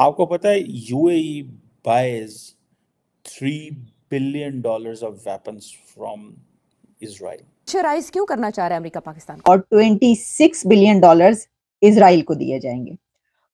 आपको पता है UAE buys three billion dollars of weapons from Israel राइज क्यों करना चाह रहे हैं अमेरिका पाकिस्तान और 26 बिलियन डॉलर्स इसराइल को दिए जाएंगे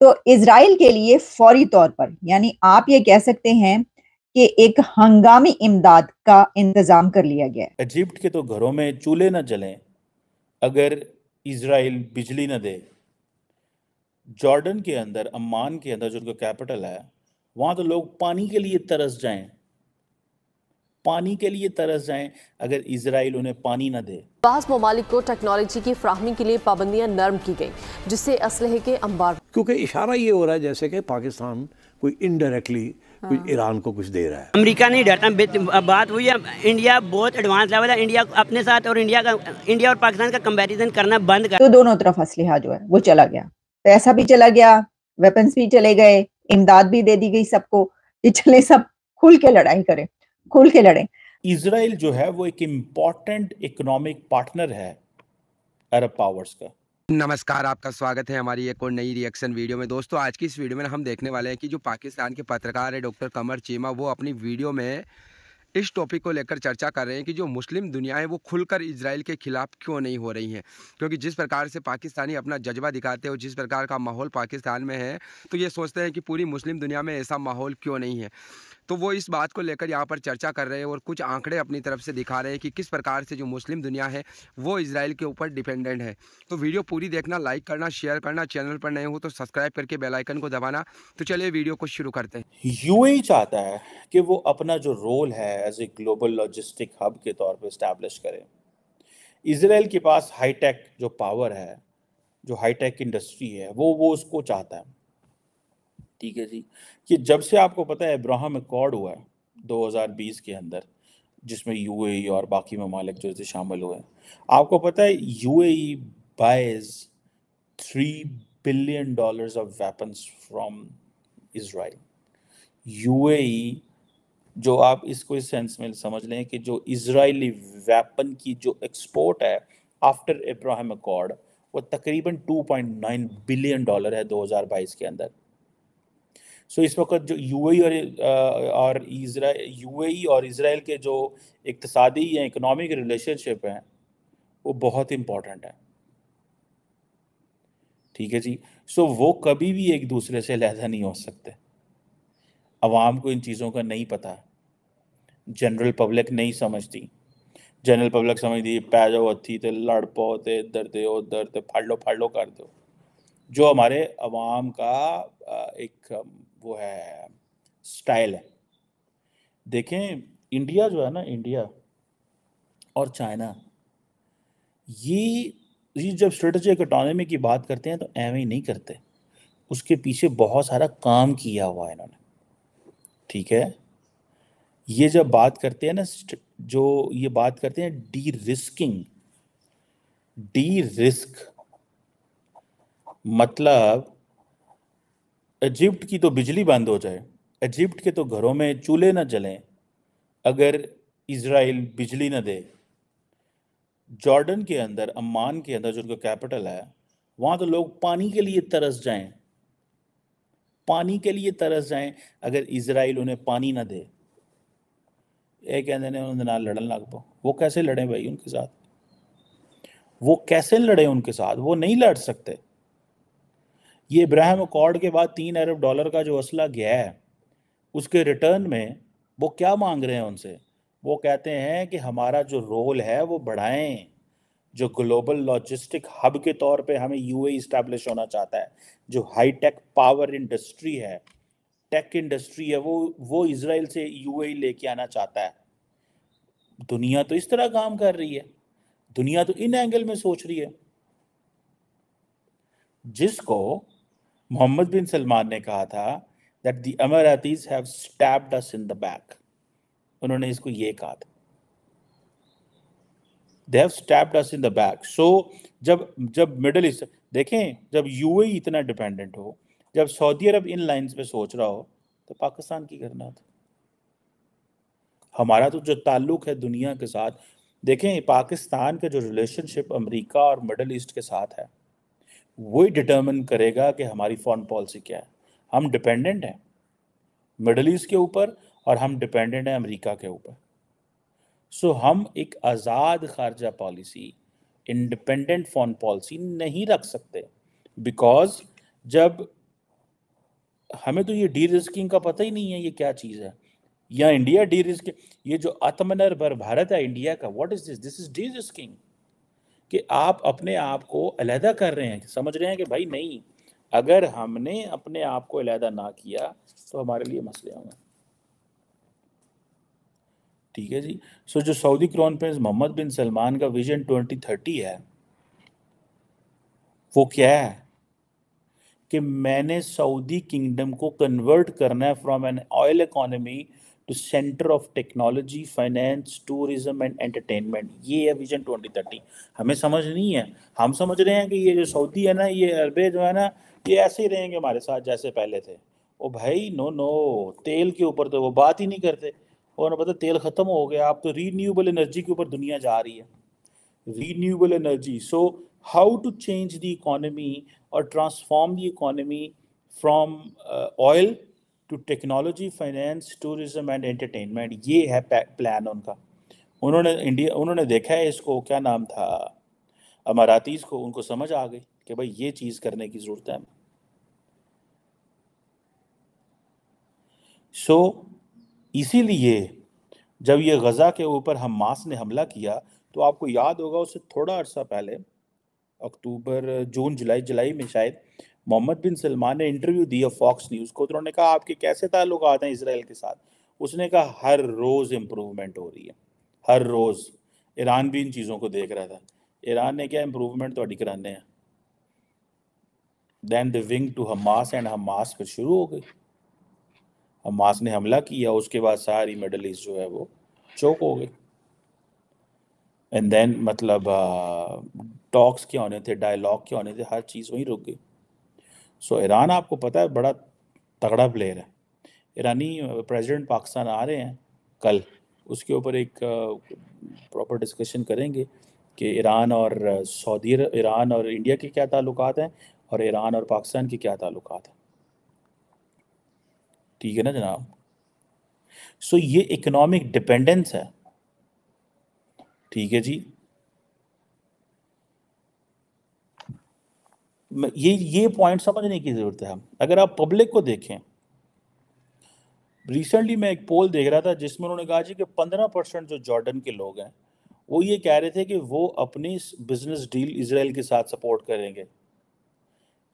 तो इसराइल के लिए फौरी तौर पर यानी आप ये कह सकते हैं कि एक हंगामी इमदाद का इंतजाम कर लिया गया इजिप्ट के तो घरों में चूल्हे ना जलें अगर इसराइल बिजली ना दे जॉर्डन के अंदर अम्मान के अंदर जो उनका कैपिटल है वहाँ तो लोग पानी के लिए तरस जाएं पानी के लिए तरस जाए अगर इसराइल उन्हें पानी न दे बास ममालिक को टेक्नोलॉजी की फ्राहमी के लिए पाबंदियां नर्म की गई जिससे असलहे के अंबार क्योंकि इशारा ये हो रहा है जैसे कि पाकिस्तान कोई इनडायरेक्टली कुछ हाँ। ईरान को कुछ दे रहा है अमेरिका नहीं डरता बात हुई है इंडिया बहुत एडवांस लेवल है इंडिया अपने साथ और इंडिया का इंडिया और पाकिस्तान का कंपैरिजन करना बंद कर तो दोनों तरफ असलहा जो है वो चला गया पैसा तो भी चला गया वेपन्स भी चले गए इमदाद भी दे दी गई सबको ये चले सब खुल के लड़ाई करें खुल के लड़े इसराइल जो है वो एक इम्पोर्टेंट इकोनॉमिक पार्टनर है अरब पावर्स का नमस्कार आपका स्वागत है हमारी एक और नई रिएक्शन वीडियो में दोस्तों आज की इस वीडियो में हम देखने वाले हैं कि जो पाकिस्तान के पत्रकार है डॉक्टर कमर चीमा वो अपनी वीडियो में इस टॉपिक को लेकर चर्चा कर रहे हैं कि जो मुस्लिम दुनिया है वो खुलकर इसराइल के खिलाफ क्यों नहीं हो रही है क्योंकि जिस प्रकार से पाकिस्तानी अपना जज्बा दिखाते हैं जिस प्रकार का माहौल पाकिस्तान में है तो ये सोचते हैं कि पूरी मुस्लिम दुनिया में ऐसा माहौल क्यों नहीं है तो वो इस बात को लेकर यहाँ पर चर्चा कर रहे हैं और कुछ आंकड़े अपनी तरफ से दिखा रहे हैं कि किस प्रकार से जो मुस्लिम दुनिया है वो इसराइल के ऊपर डिपेंडेंट है तो वीडियो पूरी देखना लाइक करना शेयर करना चैनल पर नए हो तो सब्सक्राइब करके बेलाइकन को दबाना तो चलिए वीडियो को शुरू करते हैं यू चाहता है कि वो अपना जो रोल है as a global logistic hub के तौर पर इस्टेब्लिश करें इसराइल के पास हाईटेक जो पावर है जो हाईटेक इंडस्ट्री है वो वो उसको चाहता है ठीक है जी कि जब से आपको पता है इब्राहम एकॉर्ड हुआ है 2020 के अंदर जिसमें यूएई e और बाकी ममालिक जो शामिल हुए हैं आपको पता है UAE buys three billion dollars of weapons from Israel UAE जो आप इसको इस सेंस में समझ लें कि जो इसराइली वेपन की जो एक्सपोर्ट है आफ्टर इब्राहिम अकॉर्ड वो तकरीबन 2.9 बिलियन डॉलर है 2022 के अंदर सो इस वक्त जो यू e और और यू e और इसराइल के जो इकतसादी या इकनॉमिक रिलेशनशिप हैं वो बहुत इम्पॉर्टेंट है ठीक है जी सो वो कभी भी एक दूसरे से लहजा नहीं हो सकते आवाम को इन चीज़ों का नहीं पता जनरल पब्लिक नहीं समझती जनरल पब्लिक समझती पै जाओ अथी तो लड़ पो तो इधर दे उधर तो फाड़ लो फाड़ लो कर दो जो हमारे अवाम का एक वो है स्टाइल है देखें इंडिया जो है ना इंडिया और चाइना ये ये जब स्ट्रेटजी इकोनॉमी की बात करते हैं तो एवं ही नहीं करते उसके पीछे बहुत सारा काम किया हुआ है इन्होंने ठीक है ये जब बात करते हैं ना जो ये बात करते हैं डी रिस्किंग डी रिस्क मतलब इजिप्ट की तो बिजली बंद हो जाए इजिप्ट के तो घरों में चूल्हे ना जलें अगर इसराइल बिजली ना दे जॉर्डन के अंदर अम्मान के अंदर जो उनका कैपिटल है वहाँ तो लोग पानी के लिए तरस जाएं पानी के लिए तरस जाएं अगर इसराइल उन्हें पानी ना दे ਇਹ कहते ਨੇ उन्होंने ना लड़न लग ਲੱਗ वो कैसे लड़ें भाई उनके साथ वो कैसे लड़ें उनके साथ वो नहीं लड़ सकते ये इब्राहिम अकॉर्ड के बाद तीन अरब डॉलर का जो असला गया है उसके रिटर्न में वो क्या मांग रहे हैं उनसे वो कहते हैं कि हमारा जो रोल है वो बढ़ाएं जो ग्लोबल लॉजिस्टिक हब के तौर पे हमें यू इस्टेब्लिश e होना चाहता है जो हाई टेक पावर इंडस्ट्री है टेक इंडस्ट्री है वो वो इसराइल से यू e लेके आना चाहता है दुनिया तो इस तरह काम कर रही है दुनिया तो इन एंगल में सोच रही है जिसको मोहम्मद बिन सलमान ने कहा था that the Emiratis have stabbed us in the back उन्होंने इसको ये कहा था they have stabbed us in the back so जब जब मिडल ईस्ट देखें जब यूएई e इतना डिपेंडेंट हो जब सऊदी अरब इन लाइंस पे सोच रहा हो तो पाकिस्तान की करना था हमारा तो जो ताल्लुक है दुनिया के साथ देखें पाकिस्तान का जो रिलेशनशिप अमेरिका और मिडल ईस्ट के साथ है वही डिटर्मिन करेगा कि हमारी फॉरन पॉलिसी क्या है हम डिपेंडेंट हैं मिडल ईस्ट के ऊपर और हम डिपेंडेंट हैं अमेरिका के ऊपर सो so, हम एक आज़ाद खारजा पॉलिसी इंडिपेंडेंट फॉरन पॉलिसी नहीं रख सकते बिकॉज जब हमें तो ये डी रिस्किंग का पता ही नहीं है ये क्या चीज़ है या इंडिया डी रिस्क ये जो आत्मनिर्भर भारत है इंडिया का what is this this is de risking कि आप अपने आप को अलहदा कर रहे हैं समझ रहे हैं कि भाई नहीं अगर हमने अपने आप को अलहदा ना किया तो हमारे लिए मसले होंगे ठीक है जी सो जो Saudi crown prince Mohammed bin Salman का विजन 2030 है वो क्या है कि मैंने सऊदी किंगडम को कन्वर्ट करना है from an oil economy to centre of technology finance tourism and entertainment ये है विजन 2030 हमें समझ नहीं है हम समझ रहे हैं कि ये जो सऊदी है ना ये अरबे जो है ना ये ऐसे ही रहेंगे हमारे साथ जैसे पहले थे ओ भाई नो नो तेल के ऊपर तो वो बात ही नहीं करते और पता तेल ख़त्म हो गया आप तो रीन्यूएबल एनर्जी के ऊपर दुनिया जा रही है renewable energy so how to change the economy और transform the economy from oil to technology finance tourism and entertainment ये है प्लान उनका उन्होंने इंडिया उन्होंने देखा है इसको क्या नाम था अमारातीज़ को उनको समझ आ गई कि भाई ये चीज़ करने की ज़रूरत है सो so, इसीलिए जब ये गज़ा के ऊपर हम मास ने हमला किया तो आपको याद होगा उससे थोड़ा अर्सा पहले अक्टूबर जून जुलाई जुलाई में शायद मोहम्मद बिन सलमान ने इंटरव्यू दिया फॉक्स न्यूज़ को तो उन्होंने कहा आपके कैसे ताल्लुक आते हैं इसराइल के साथ उसने कहा हर रोज़ इम्प्रूवमेंट हो रही है हर रोज़ ईरान भी इन चीज़ों को देख रहा था ईरान ने क्या इम्प्रूवमेंट थोड़ी कराने हैं then the wing to Hamas and Hamas फिर शुरू हो गई हमास ने हमला किया उसके बाद सारी मिडल ईस्ट जो है वो चौक हो गई एंड देन मतलब टॉक्स क्या होने थे डायलॉग क्या होने थे हर चीज़ वहीं रुक गई सो ईरान आपको पता है बड़ा तगड़ा प्लेयर है ईरानी प्रेसिडेंट पाकिस्तान आ रहे हैं कल उसके ऊपर एक प्रॉपर डिस्कशन करेंगे कि ईरान और सऊदी ईरान और इंडिया के क्या ताल्लुक हैं और ईरान और पाकिस्तान के क्या ताल्लुक हैं ठीक है ना जनाब सो ये इकोनॉमिक डिपेंडेंस है ठीक है जी ये ये पॉइंट समझने की ज़रूरत है अगर आप पब्लिक को देखें रिसेंटली मैं एक पोल देख रहा था जिसमें उन्होंने कहा जी कि पंद्रह परसेंट जो जॉर्डन के लोग हैं वो ये कह रहे थे कि वो अपनी बिजनेस डील इसराइल के साथ सपोर्ट करेंगे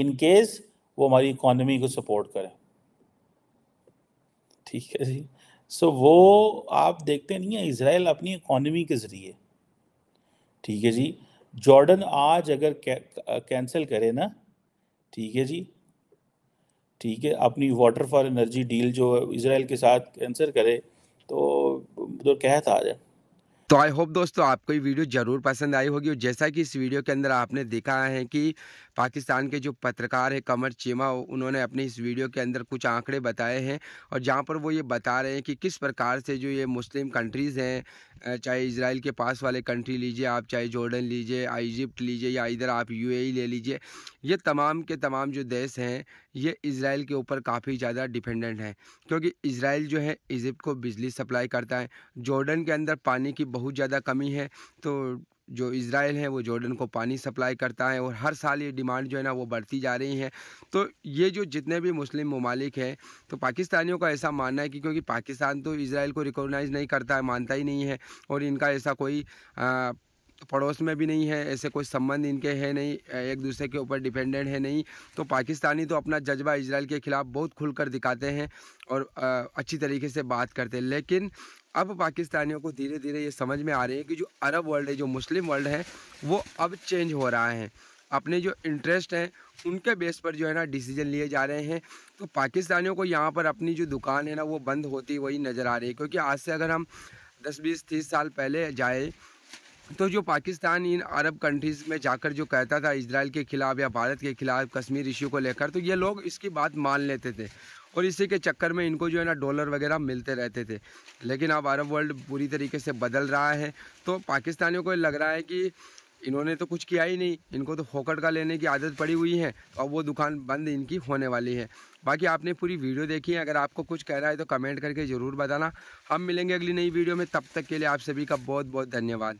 इन केस वो हमारी इकोनॉमी को सपोर्ट करें ठीक है जी सो वो आप देखते नहीं है इसराइल अपनी इकोनॉमी के ज़रिए ठीक है जी जॉर्डन आज अगर कैंसिल करे ना ठीक है जी ठीक है अपनी वाटर फॉर एनर्जी डील जो इसराइल के साथ कैंसिल करे तो तो कहत आ जाए तो आई होप दोस्तों आपको ये वीडियो ज़रूर पसंद आई होगी और जैसा कि इस वीडियो के अंदर आपने देखा है कि पाकिस्तान के जो पत्रकार है कमर चीमा उन्होंने अपने इस वीडियो के अंदर कुछ आंकड़े बताए हैं और जहाँ पर वो ये बता रहे हैं कि किस प्रकार से जो ये मुस्लिम कंट्रीज़ हैं चाहे इसराइल के पास वाले कंट्री लीजिए आप चाहे जॉर्डन लीजिए इजिप्ट लीजिए या इधर आप यू ले लीजिए ये तमाम के तमाम जो देश हैं ये इसराइल के ऊपर काफ़ी ज़्यादा डिपेंडेंट हैं क्योंकि इसराइल जो है इजिप्ट को बिजली सप्लाई करता है जॉर्डन के अंदर पानी की बहुत ज़्यादा कमी है तो जो इसराइल है वो जॉर्डन को पानी सप्लाई करता है और हर साल ये डिमांड जो है ना वो बढ़ती जा रही है तो ये जो जितने भी मुस्लिम ममालिक हैं तो पाकिस्तानियों का ऐसा मानना है कि क्योंकि पाकिस्तान तो इसराइल को रिकोगनाइज़ नहीं करता है मानता ही नहीं है और इनका ऐसा कोई पड़ोस में भी नहीं है ऐसे कोई संबंध इनके है नहीं एक दूसरे के ऊपर डिपेंडेंट है नहीं तो पाकिस्तानी तो अपना जज्बा इसराइल के ख़िलाफ़ बहुत खुलकर दिखाते हैं और अच्छी तरीके से बात करते हैं लेकिन अब पाकिस्तानियों को धीरे धीरे ये समझ में आ रही है कि जो अरब वर्ल्ड है जो मुस्लिम वर्ल्ड है वो अब चेंज हो रहा है अपने जो इंटरेस्ट हैं उनके बेस पर जो है ना डिसीजन लिए जा रहे हैं तो पाकिस्तानियों को यहाँ पर अपनी जो दुकान है ना वो बंद होती वही नज़र आ रही है क्योंकि आज से अगर हम दस बीस तीस साल पहले जाए तो जो पाकिस्तान इन अरब कंट्रीज़ में जाकर जो कहता था इसराइल के खिलाफ या भारत के खिलाफ कश्मीर इशू को लेकर तो ये लोग इसकी बात मान लेते थे और इसी के चक्कर में इनको जो है ना डॉलर वगैरह मिलते रहते थे लेकिन अब अरब वर्ल्ड पूरी तरीके से बदल रहा है तो पाकिस्तानियों को लग रहा है कि इन्होंने तो कुछ किया ही नहीं इनको तो फोकट का लेने की आदत पड़ी हुई है और वो दुकान बंद इनकी होने वाली है बाकी आपने पूरी वीडियो देखी है अगर आपको कुछ कह रहा है तो कमेंट करके ज़रूर बताना हम मिलेंगे अगली नई वीडियो में तब तक के लिए आप सभी का बहुत बहुत धन्यवाद